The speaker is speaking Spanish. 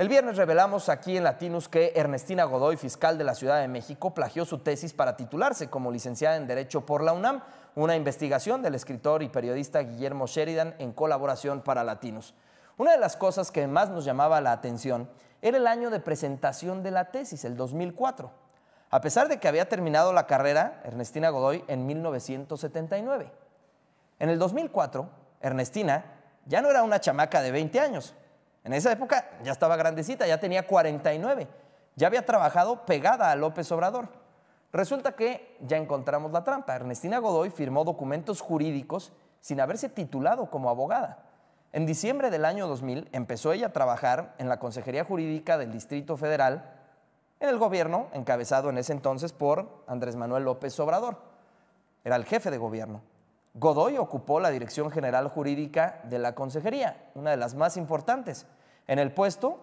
El viernes revelamos aquí en Latinus que Ernestina Godoy, fiscal de la Ciudad de México, plagió su tesis para titularse como licenciada en Derecho por la UNAM, una investigación del escritor y periodista Guillermo Sheridan en colaboración para Latinos. Una de las cosas que más nos llamaba la atención era el año de presentación de la tesis, el 2004. A pesar de que había terminado la carrera, Ernestina Godoy, en 1979. En el 2004, Ernestina ya no era una chamaca de 20 años, en esa época ya estaba grandecita, ya tenía 49, ya había trabajado pegada a López Obrador. Resulta que ya encontramos la trampa. Ernestina Godoy firmó documentos jurídicos sin haberse titulado como abogada. En diciembre del año 2000 empezó ella a trabajar en la Consejería Jurídica del Distrito Federal, en el gobierno encabezado en ese entonces por Andrés Manuel López Obrador. Era el jefe de gobierno. Godoy ocupó la Dirección General Jurídica de la Consejería, una de las más importantes. En el puesto